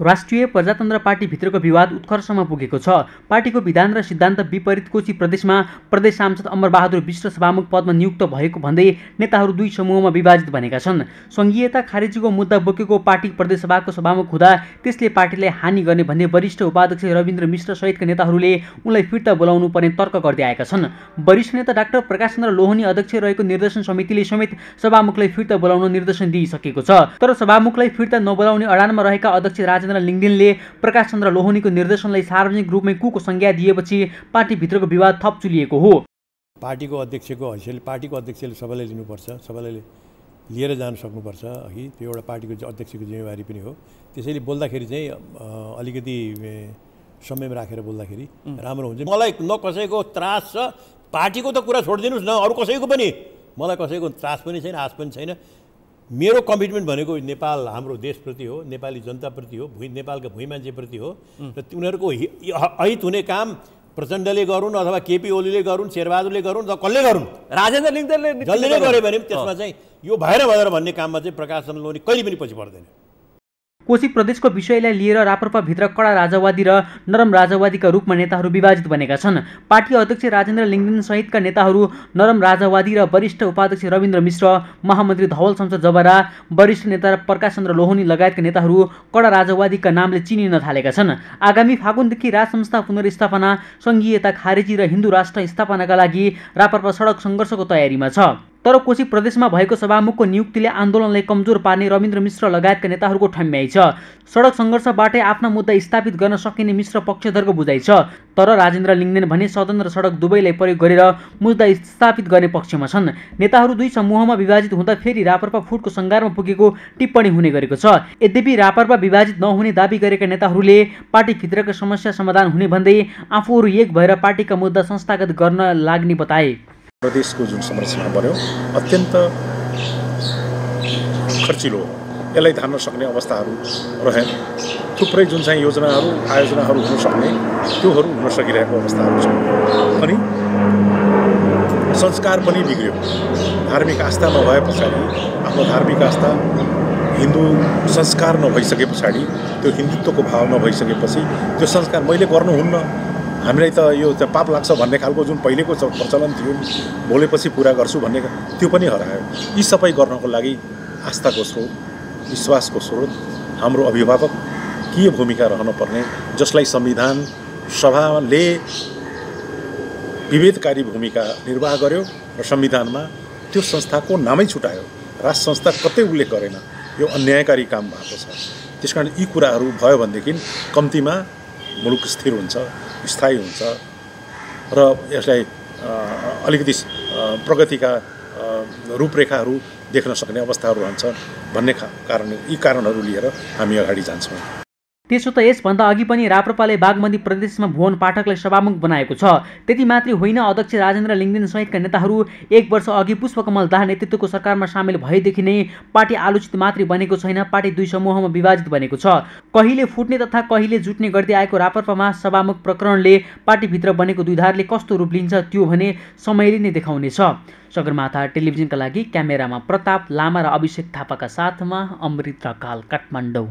राष्ट्रिय प्रजातन्त्र पार्टीभित्रको विवाद उत्कर्षमा पुगेको छ पार्टीको विधान र सिद्धान्त विपरीत कोशी प्रदेशमा प्रदेश सांसद अमरबहादुर विष्ट सभामुख पदमा नियुक्त भएको भन्दै नेताहरू दुई समूहमा विभाजित भनेका छन् सङ्घीयता खारेजीको मुद्दा बोकेको पार्टी प्रदेशसभाको सभामुख हुँदा त्यसले पार्टीलाई हानि गर्ने भन्ने वरिष्ठ उपाध्यक्ष रविन्द्र मिश्र सहितका नेताहरूले उनलाई फिर्ता बोलाउनु पर्ने तर्क गर्दै आएका छन् वरिष्ठ नेता डाक्टर प्रकाश चन्द्र लोहनी अध्यक्ष रहेको निर्देशन समितिले समेत सभामुखलाई फिर्ता बोलाउन निर्देशन दिइसकेको छ तर सभामुखलाई फिर्ता नबोलाउने अडानमा रहेका अध्यक्ष राज राजेन्द्र प्रकाश चन्द्र लोहनीको निर्देशनलाई सार्वजनिक रूपमै कुको संज्ञा दिएपछि पार्टीभित्रको विवाद थप चुलिएको हो पार्टीको अध्यक्षको हैसियत पार्टीको अध्यक्षले सबैलाई लिनुपर्छ सबैलाई लिएर जान सक्नुपर्छ अघि त्यो एउटा पार्टीको अध्यक्षको जिम्मेवारी पनि हो त्यसैले बोल्दाखेरि चाहिँ अलिकति समयमा राखेर बोल्दाखेरि राम्रो हुन्छ मलाई न कसैको त्रास छ पार्टीको त कुरा छोडिदिनुहोस् न अरू कसैको पनि मलाई कसैको त्रास पनि छैन आश पनि छैन मेरो कमिटमेन्ट भनेको नेपाल हाम्रो देशप्रति हो नेपाली जनताप्रति हो भुइँ नेपालका भुइँ मान्छेप्रति हो र उनीहरूको अहित हुने काम प्रचण्डले गरून् अथवा केपी ओलीले गरून् शेरबहादुरले गरून् अथवा कसले गरून् राजेन्द्र लिङ्गले जसले नै गऱ्यो भने पनि त्यसमा चाहिँ यो भएर भएर भन्ने काममा चाहिँ प्रकाश चन्द्र लोनी कहिले पनि पछि पर्दैन कोशी प्रदेशको विषयलाई लिएर रापरपाभित्र कडा राजावादी र नरम राजावादीका रूपमा नेताहरू विभाजित बनेका छन् पार्टी अध्यक्ष राजेन्द्र लिङ्गदेन सहितका नेताहरू नरम राजावादी र वरिष्ठ उपाध्यक्ष रविन्द्र मिश्र महामन्त्री धवल शमशद जबरा वरिष्ठ नेता प्रकाश चन्द्र लोहनी लगायतका नेताहरू कडा राजावादीका नामले चिनिन थालेका छन् आगामी फागुनदेखि राज संस्था पुनर्स्थापना सङ्घीयता खारेजी र हिन्दू राष्ट्र स्थापनाका लागि रापरपा सडक सङ्घर्षको तयारीमा छ तर कोशी प्रदेशमा भएको सभामुखको नियुक्तिले आन्दोलनलाई कमजोर पार्ने रविन्द्र मिश्र लगायतका नेताहरूको ठम्ब्याइ छ सडक सङ्घर्षबाटै आफ्ना मुद्दा स्थापित गर्न सकिने मिश्र पक्षधरको बुझाइ छ तर राजेन्द्र लिङ्गेन भने सदन र सडक दुवैलाई प्रयोग गरेर मुद्दा स्थापित गर्ने पक्षमा छन् नेताहरू दुई समूहमा विभाजित हुँदा फेरि रापरपा फुटको सङ्घारमा पुगेको टिप्पणी हुने गरेको छ यद्यपि रापरपा विभाजित नहुने दावी गरेका नेताहरूले पार्टीभित्रका समस्या समाधान हुने भन्दै आफूहरू एक भएर पार्टीका मुद्दा संस्थागत गर्न लाग्ने बताए प्रदेशको जुन संरचना बन्यो अत्यन्त खर्चिलो यसलाई धान्न सक्ने अवस्थाहरू रहेन थुप्रै जुन चाहिँ योजनाहरू आयोजनाहरू हुन सक्ने त्योहरू हुन सकिरहेको अवस्थाहरू छ अनि संस्कार पनि बिग्रियो धार्मिक आस्था नभए पछाडि आफ्नो धार्मिक आस्था हिन्दू संस्कार नभइसके पछाडि त्यो हिन्दुत्वको भाव नभइसकेपछि त्यो संस्कार मैले गर्नुहुन्न हामीलाई त यो पाप लाग्छ भन्ने खालको जुन पहिलेको प्रचलन थियो भोलेपछि पुरा गर्छु भन्ने त्यो पनि हरायो यी सबै गर्नको लागि आस्थाको स्रोत विश्वासको स्रोत हाम्रो अभिभावक के भूमिका रहन पर्ने जसलाई संविधान सभाले विभेदकारी भूमिका निर्वाह गर्यो र संविधानमा त्यो संस्थाको नामै छुटायो राष्ट्र संस्था कतै उल्लेख गरेन यो अन्यायकारी काम भएको छ त्यस कारण यी कुराहरू भयो भनेदेखि कम्तीमा मुलुक स्थिर हुन्छ स्थायी हुन्छ र यसलाई अलिकति प्रगतिका रूपरेखाहरू देख्न सक्ने अवस्थाहरू रहन्छ भन्ने कारण यी कारणहरू लिएर हामी अगाडि जान्छौँ त्यसो त यसभन्दा अघि पनि राप्रपाले बागमती प्रदेशमा भुवन पाठकलाई सभामुख बनाएको छ त्यति मात्रै होइन अध्यक्ष राजेन्द्र लिङ्गदेन सहितका नेताहरू एक वर्ष अघि पुष्पकमल दाह नेतृत्वको सरकारमा सामेल भएदेखि नै पार्टी आलोचित मात्रै बनेको छैन पार्टी दुई समूहमा विभाजित बनेको छ कहिले फुट्ने तथा कहिले जुट्ने गर्दै आएको राप्रपामा सभामुख प्रकरणले पार्टीभित्र बनेको दुधारले कस्तो रूप लिन्छ त्यो भने समयले नै देखाउनेछ सगरमाथा टेलिभिजनका लागि क्यामेरामा प्रताप लामा र अभिषेक थापाका साथमा अमृत काल काठमाडौँ